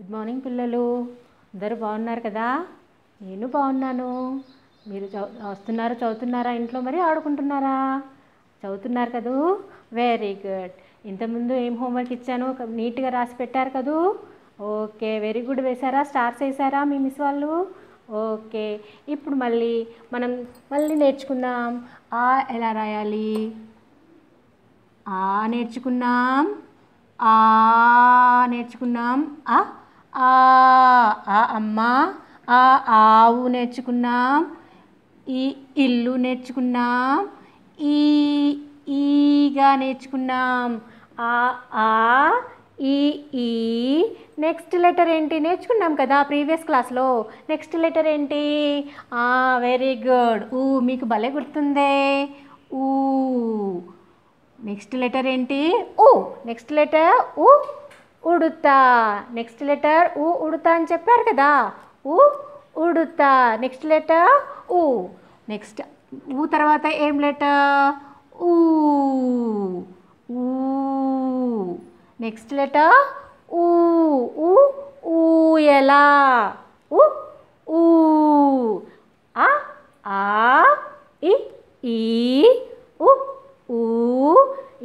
good morning పిల్లలు అందరూ బాగున్నారు కదా నేను బాగున్నాను మీరు చదువు వస్తున్నారు చదువుతున్నారా ఇంట్లో మరి ఆడుకుంటున్నారా చదువుతున్నారు కదూ వెరీ గుడ్ ఇంతకుముందు ఏం హోంవర్క్ ఇచ్చాను నీట్గా రాసి పెట్టారు కదూ ఓకే వెరీ గుడ్ వేశారా స్టార్స్ వేసారా మీ మిస్ వాళ్ళు ఓకే ఇప్పుడు మళ్ళీ మనం మళ్ళీ నేర్చుకుందాం ఆ ఎలా రాయాలి ఆ నేర్చుకున్నాం ఆ నేర్చుకున్నాం ఆ ఆ ఆ అమ్మ ఆ ఆవు నేర్చుకున్నాం ఈ ఇల్లు నేర్చుకున్నాం ఈ ఈగా నేర్చుకున్నాం ఆ ఆ ఈ ఈ నెక్స్ట్ లెటర్ ఏంటి నేర్చుకున్నాం కదా ప్రీవియస్ క్లాస్లో నెక్స్ట్ లెటర్ ఏంటి ఆ వెరీ గుడ్ ఊ మీకు భలే గుర్తుందే ఊ నెక్స్ట్ లెటర్ ఏంటి ఓ నెక్స్ట్ లెటర్ ఊ ఉడుతా నెక్స్ట్ లెటర్ ఊ ఉడుతా అని చెప్పారు కదా ఉ ఉడుతా నెక్స్ట్ లెటర్ ఊ నెక్స్ట్ ఊ తర్వాత ఏం లెటర్ ఊ ఊ నెక్స్ట్ లెటర్ ఊ ఊ ఎలా ఊ ఊ ఆ ఆ ఈ ఉ ఊ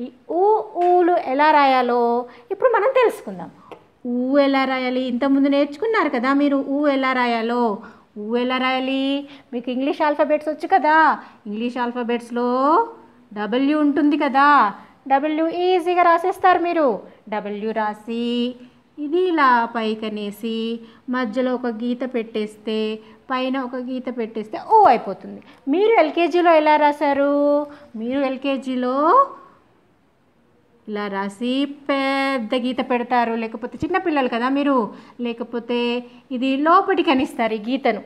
ఈ ఊ ఊలు ఎలా రాయాలో ఇప్పుడు మనం తెలుసుకుందాం ఊ ఎలా రాయాలి ఇంతకుముందు నేర్చుకున్నారు కదా మీరు ఊ ఎలా రాయాలో ఊ ఎలా రాయాలి మీకు ఇంగ్లీష్ ఆల్ఫాబెట్స్ వచ్చు కదా ఇంగ్లీష్ ఆల్ఫాబెట్స్లో డబ్ల్యూ ఉంటుంది కదా డబ్ల్యూ ఈజీగా రాసేస్తారు మీరు డబ్ల్యూ రాసి ఇది ఇలా పైకనేసి మధ్యలో ఒక గీత పెట్టేస్తే పైన ఒక గీత పెట్టేస్తే ఓ అయిపోతుంది మీరు ఎల్కేజీలో ఎలా రాశారు మీరు ఎల్కేజీలో ఇలా రాసి పెద్ద గీత పెడతారు లేకపోతే చిన్నపిల్లలు కదా మీరు లేకపోతే ఇది లోపటికి అనిస్తారు ఈ గీతను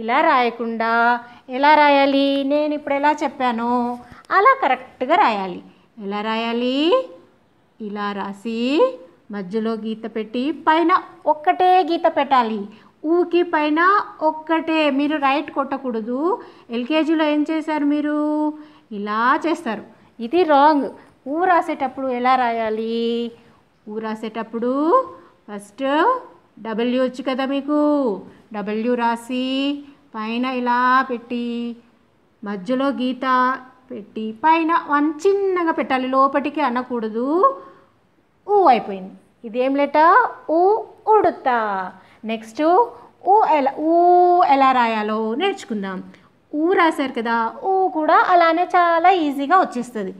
ఇలా రాయకుండా ఎలా రాయాలి నేను ఇప్పుడు ఎలా చెప్పానో అలా కరెక్ట్గా రాయాలి ఎలా రాయాలి ఇలా రాసి మధ్యలో గీత పెట్టి పైన ఒక్కటే గీత పెట్టాలి ఊకి పైన ఒక్కటే మీరు రైట్ కొట్టకూడదు ఎల్కేజీలో ఏం చేశారు మీరు ఇలా చేస్తారు ఇది రాంగ్ ఊ రాసేటప్పుడు ఎలా రాయాలి ఊ రాసేటప్పుడు ఫస్ట్ డబ్ల్యూ వచ్చు కదా మీకు డబ్ల్యూ రాసి పైన ఇలా పెట్టి మధ్యలో గీత పెట్టి పైన వన్ చిన్నగా పెట్టాలి లోపటికి అనకూడదు ఊ అయిపోయింది ఇదేం లేట ఊ ఉడతా నెక్స్ట్ ఊ ఎలా ఊ ఎలా రాయాలో నేర్చుకుందాం ఊ రాశారు కదా ఊ కూడా అలానే చాలా ఈజీగా వచ్చేస్తుంది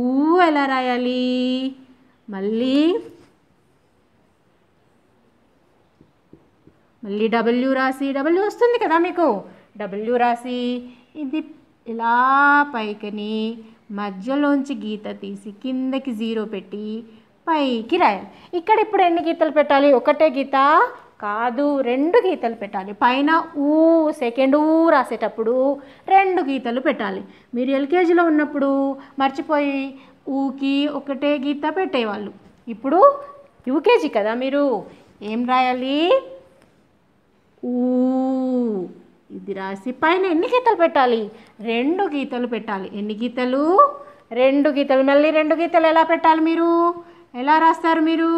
ఊ ఎలా రాయాలి మళ్ళీ మళ్ళీ డబ్ల్యూ రాసి డబ్ల్యూ వస్తుంది కదా మీకు డబ్ల్యూ రాసి ఇది ఇలా పైకని మధ్యలోంచి గీత తీసి కిందకి జీరో పెట్టి పైకి రాయాలి ఇక్కడ ఇప్పుడు ఎన్ని గీతలు పెట్టాలి ఒకటే గీత కాదు రెండు గీతలు పెట్టాలి పైన ఊ సెకండ్ ఊ రాసేటప్పుడు రెండు గీతలు పెట్టాలి మీరు ఎల్కేజీలో ఉన్నప్పుడు మర్చిపోయి ఊకి ఒకటే గీత పెట్టేవాళ్ళు ఇప్పుడు యూకేజీ కదా మీరు ఏం రాయాలి ఊ ఇది రాసి పైన ఎన్ని గీతలు పెట్టాలి రెండు గీతలు పెట్టాలి ఎన్ని గీతలు రెండు గీతలు మళ్ళీ రెండు గీతలు ఎలా పెట్టాలి మీరు ఎలా రాస్తారు మీరు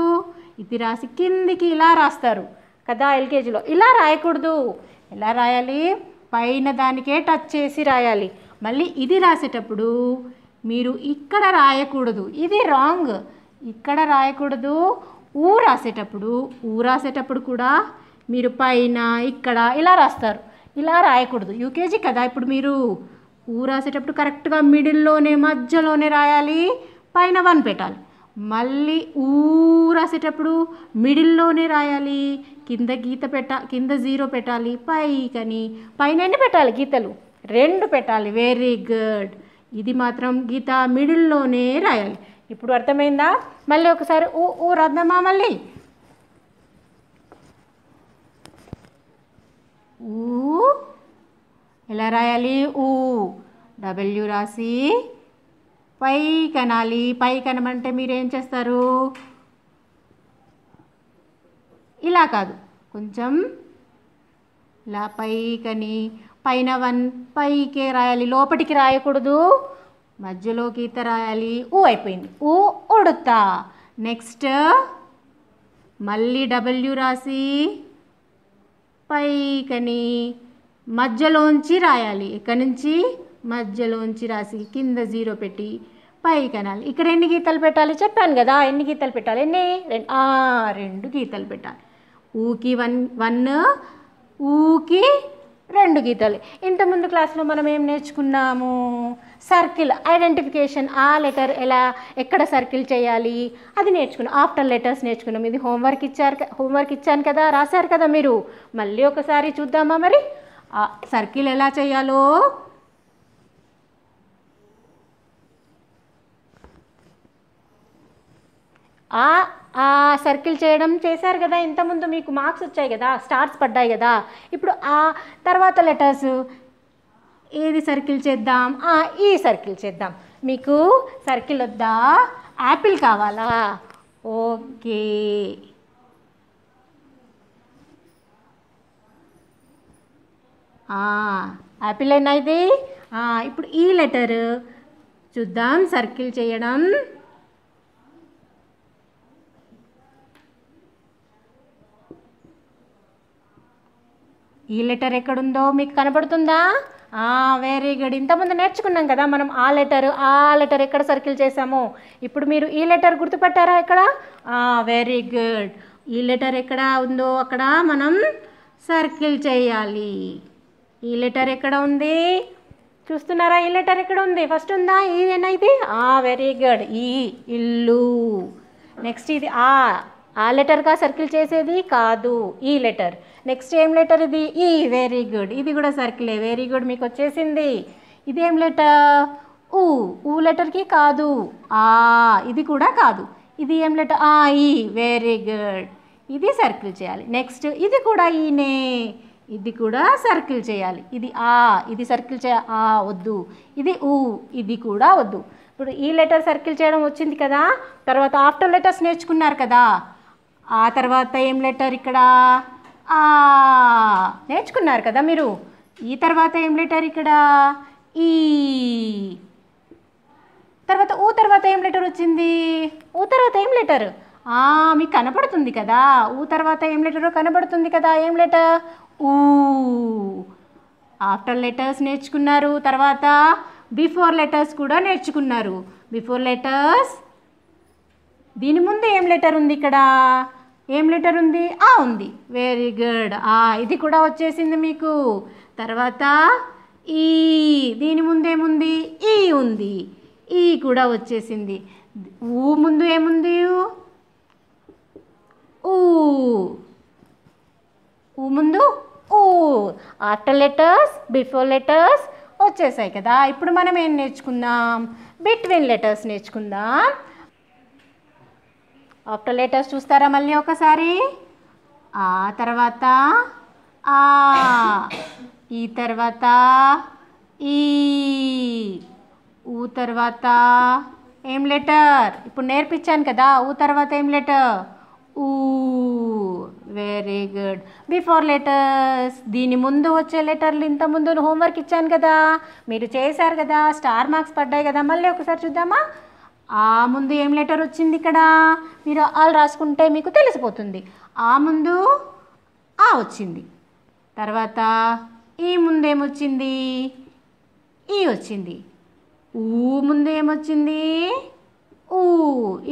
ఇది రాసి కిందికి ఇలా రాస్తారు కదా ఎల్కేజీలో ఇలా రాయకూడదు ఎలా రాయాలి పైన దానికే టచ్ చేసి రాయాలి మళ్ళీ ఇది రాసేటప్పుడు మీరు ఇక్కడ రాయకూడదు ఇది రాంగ్ ఇక్కడ రాయకూడదు ఊ రాసేటప్పుడు ఊ రాసేటప్పుడు కూడా మీరు పైన ఇక్కడ ఇలా రాస్తారు ఇలా రాయకూడదు యూకేజీ కదా ఇప్పుడు మీరు ఊ రాసేటప్పుడు కరెక్ట్గా మిడిల్లోనే మధ్యలోనే రాయాలి పైన వన్ పెట్టాలి మళ్ళీ ఊ రాసేటప్పుడు మిడిల్లోనే రాయాలి కింద గీత పెట్ట కింద జీరో పెట్టాలి పైకని పైన ఎన్ని పెట్టాలి గీతలు రెండు పెట్టాలి వెరీ గుడ్ ఇది మాత్రం గీత మిడిల్లోనే రాయాలి ఇప్పుడు అర్థమైందా మళ్ళీ ఒకసారి ఊ ఊ రాద్దామా మళ్ళీ ఊ ఎలా రాయాలి ఊ డబ్ల్యూ రాసి పై కనాలి పై కనమంటే మీరు ఏం చేస్తారు ఇలా కాదు కొంచెం ఇలా పైకని పైన వన్ పైకే రాయాలి లోపటికి రాయకూడదు మధ్యలో గీత రాయాలి ఊ అయిపోయింది ఊ ఉడతా నెక్స్ట్ మళ్ళీ డబ్ల్యూ రాసి పైకని మధ్యలోంచి రాయాలి ఇక్కడి నుంచి మధ్యలోంచి రాసి కింద జీరో పెట్టి పైకి అనాలి ఇక్కడ ఎన్ని గీతలు పెట్టాలి చెప్పాను కదా ఎన్ని గీతలు పెట్టాలి ఎన్ని రెండు రెండు గీతలు పెట్టాలి ఊకి వన్ వన్ ఊకి రెండు గీతలు ఇంతకుముందు క్లాస్లో మనం ఏం నేర్చుకున్నాము సర్కిల్ ఐడెంటిఫికేషన్ ఆ లెటర్ ఎలా ఎక్కడ సర్కిల్ చేయాలి అది నేర్చుకున్నాం ఆఫ్టర్ లెటర్స్ నేర్చుకున్నాం ఇది హోంవర్క్ ఇచ్చారు హోంవర్క్ ఇచ్చాను కదా రాశారు కదా మీరు మళ్ళీ ఒకసారి చూద్దామా మరి సర్కిల్ ఎలా చేయాలో ఆ సర్కిల్ చేయడం చేశారు కదా ఇంతకుముందు మీకు మార్క్స్ వచ్చాయి కదా స్టార్స్ పడ్డాయి కదా ఇప్పుడు ఆ తర్వాత లెటర్స్ ఏది సర్కిల్ చేద్దాం ఈ సర్కిల్ చేద్దాం మీకు సర్కిల్ వద్దా యాపిల్ కావాలా ఓకే యాపిల్ అయినా ఇది ఇప్పుడు ఈ లెటర్ చూద్దాం సర్కిల్ చేయడం ఈ లెటర్ ఎక్కడుందో మీకు కనబడుతుందా వెరీ గుడ్ ఇంతకుముందు నేర్చుకున్నాం కదా మనం ఆ లెటర్ ఆ లెటర్ ఎక్కడ సర్కిల్ చేసాము ఇప్పుడు మీరు ఈ లెటర్ గుర్తుపట్టారా ఇక్కడ వెరీ గుడ్ ఈ లెటర్ ఎక్కడ ఉందో అక్కడ మనం సర్కిల్ చేయాలి ఈ లెటర్ ఎక్కడ ఉంది చూస్తున్నారా ఈ లెటర్ ఎక్కడ ఉంది ఫస్ట్ ఉందా ఈదేనా ఇది వెరీ గుడ్ ఈ ఇల్లు నెక్స్ట్ ఇది ఆ ఆ లెటర్గా సర్కిల్ చేసేది కాదు ఈ లెటర్ నెక్స్ట్ ఏం లెటర్ ఇది ఈ వెరీ గుడ్ ఇది కూడా సర్కిలే వెరీ గుడ్ మీకు వచ్చేసింది ఇదేం లెటర్ ఊ ఊ లెటర్కి కాదు ఆ ఇది కూడా కాదు ఇది ఏం లెటర్ ఆ ఈ వెరీ గుడ్ ఇది సర్కిల్ చేయాలి నెక్స్ట్ ఇది కూడా ఈనే ఇది కూడా సర్కిల్ చేయాలి ఇది ఆ ఇది సర్కిల్ చేయ ఆ వద్దు ఇది ఊ ఇది కూడా వద్దు ఇప్పుడు ఈ లెటర్ సర్కిల్ చేయడం వచ్చింది కదా తర్వాత ఆఫ్టర్ లెటర్స్ నేర్చుకున్నారు కదా ఆ తర్వాత ఏం లెటర్ ఇక్కడ ఆ నేర్చుకున్నారు కదా మీరు ఈ తర్వాత ఏం లెటర్ ఇక్కడ ఈ తర్వాత ఊ తర్వాత ఏం లెటర్ వచ్చింది ఊ తర్వాత ఏం లెటర్ మీకు కనపడుతుంది కదా ఊ తర్వాత ఏం లెటర్ కనపడుతుంది కదా ఏం లెటర్ ఊ ఆఫ్టర్ లెటర్స్ నేర్చుకున్నారు తర్వాత బిఫోర్ లెటర్స్ కూడా నేర్చుకున్నారు బిఫోర్ లెటర్స్ దీని ముందు ఏం లెటర్ ఉంది ఇక్కడ ఏం లెటర్ ఉంది ఆ ఉంది వెరీ గుడ్ ఆ ఇది కూడా వచ్చేసింది మీకు తర్వాత ఈ దీని ముందు ఏముంది ఈ ఉంది ఈ కూడా వచ్చేసింది ఊ ముందు ఏముంది ఊ ఊ ముందు ఊ ఆఫ్టర్ లెటర్స్ బిఫోర్ లెటర్స్ వచ్చేసాయి కదా ఇప్పుడు మనం ఏం నేర్చుకుందాం బిట్వీన్ లెటర్స్ నేర్చుకుందాం ఆఫ్టర్ లెటర్స్ చూస్తారా మళ్ళీ ఒకసారి ఆ తర్వాత ఆ ఈ తర్వాత ఈ ఊ తర్వాత ఏం లెటర్ ఇప్పుడు నేర్పించాను కదా ఊ తర్వాత ఏం లెటర్ ఊ వెరీ గుడ్ బిఫోర్ లెటర్స్ దీని ముందు వచ్చే లెటర్లు ఇంత ముందు హోంవర్క్ ఇచ్చాను కదా మీరు చేశారు కదా స్టార్ మార్క్స్ పడ్డాయి కదా మళ్ళీ ఒకసారి చూద్దామా ఆ ముందు ఏం లెటర్ వచ్చింది ఇక్కడ మీరు ఆల్ రాసుకుంటే మీకు తెలిసిపోతుంది ఆ ముందు ఆ వచ్చింది తర్వాత ఈ ముందు ఏమొచ్చింది ఈ వచ్చింది ఊ ముందు ఏమొచ్చింది ఊ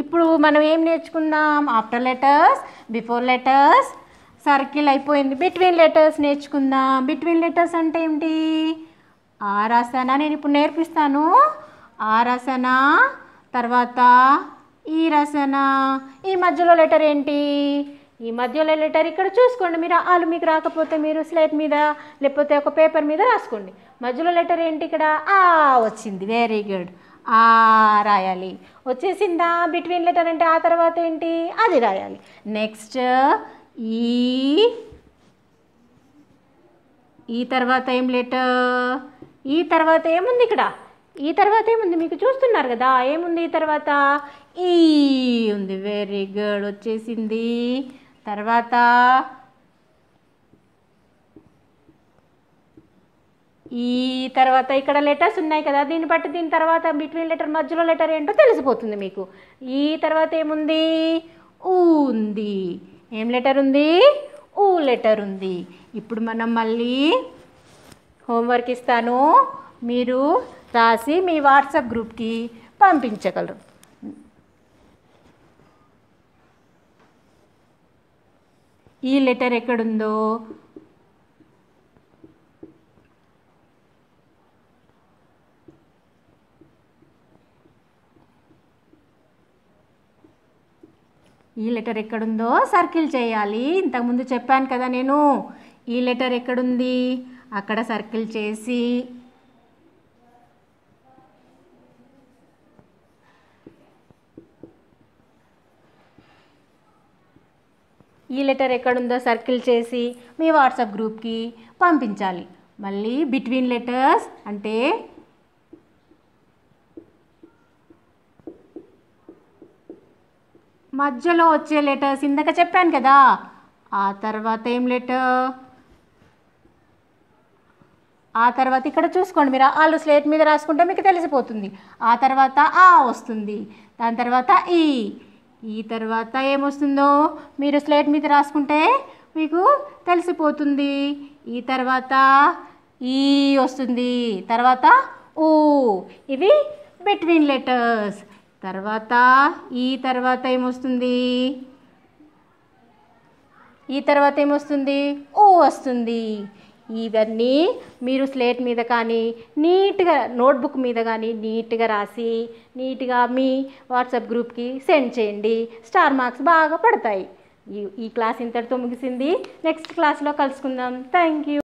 ఇప్పుడు మనం ఏం నేర్చుకుందాం after letters before letters circle అయిపోయింది బిట్వీన్ లెటర్స్ నేర్చుకుందాం బిట్వీన్ లెటర్స్ అంటే ఏమిటి ఆ రాసానా నేను ఇప్పుడు నేర్పిస్తాను ఆ రాసానా తర్వాత ఈ రసన ఈ మధ్యలో లెటర్ ఏంటి ఈ మధ్యలో లెటర్ ఇక్కడ చూసుకోండి మీరు ఆలు మీకు రాకపోతే మీరు స్లేట్ మీద లేకపోతే ఒక పేపర్ మీద రాసుకోండి మధ్యలో లెటర్ ఏంటి ఇక్కడ ఆ వచ్చింది వెరీ గుడ్ ఆ రాయాలి వచ్చేసిందా బిట్వీన్ లెటర్ అంటే ఆ తర్వాత ఏంటి అది రాయాలి నెక్స్ట్ ఈ ఈ తర్వాత ఏం లెటర్ ఈ తర్వాత ఏముంది ఇక్కడ ఈ తర్వాత ఏముంది మీకు చూస్తున్నారు కదా ఏముంది ఈ తర్వాత ఈ ఉంది వెరీ గుడ్ వచ్చేసింది తర్వాత ఈ తర్వాత ఇక్కడ లెటర్స్ ఉన్నాయి కదా దీన్ని బట్టి దీని తర్వాత బిట్వీన్ లెటర్ మధ్యలో లెటర్ ఏంటో తెలిసిపోతుంది మీకు ఈ తర్వాత ఏముంది ఊ ఉంది ఏం లెటర్ ఉంది ఊ లెటర్ ఉంది ఇప్పుడు మనం మళ్ళీ హోంవర్క్ ఇస్తాను మీరు రాసి మీ వాట్సాప్ గ్రూప్కి పంపించగలరు ఈ లెటర్ ఎక్కడుందో ఈ లెటర్ ఎక్కడుందో సర్కిల్ చేయాలి ఇంతకుముందు చెప్పాను కదా నేను ఈ లెటర్ ఎక్కడుంది అక్కడ సర్కిల్ చేసి ఈ లెటర్ ఎక్కడుందో సర్కిల్ చేసి మీ వాట్సాప్ గ్రూప్కి పంపించాలి మళ్ళీ బిట్వీన్ లెటర్స్ అంటే మధ్యలో వచ్చే లెటర్స్ ఇందాక చెప్పాను కదా ఆ తర్వాత ఏం లెటర్ ఆ తర్వాత ఇక్కడ చూసుకోండి మీరు వాళ్ళు స్లేట్ మీద రాసుకుంటే మీకు తెలిసిపోతుంది ఆ తర్వాత ఆ వస్తుంది దాని తర్వాత ఈ ఈ తర్వాత ఏమొస్తుందో మీరు స్లేట్ మీద రాసుకుంటే మీకు తెలిసిపోతుంది ఈ తర్వాత ఈ వస్తుంది తర్వాత ఊ ఇవి బిట్వీన్ లెటర్స్ తర్వాత ఈ తర్వాత ఏమొస్తుంది ఈ తర్వాత ఏమొస్తుంది ఊ వస్తుంది ఇవన్నీ మీరు స్లేట్ మీద కానీ నీట్గా నోట్బుక్ మీద కానీ నీట్గా రాసి నీట్గా మీ వాట్సాప్ గ్రూప్కి సెండ్ చేయండి స్టార్ మార్క్స్ బాగా పడతాయి ఈ క్లాస్ ఇంతటితో ముగిసింది నెక్స్ట్ క్లాస్లో కలుసుకుందాం థ్యాంక్ యూ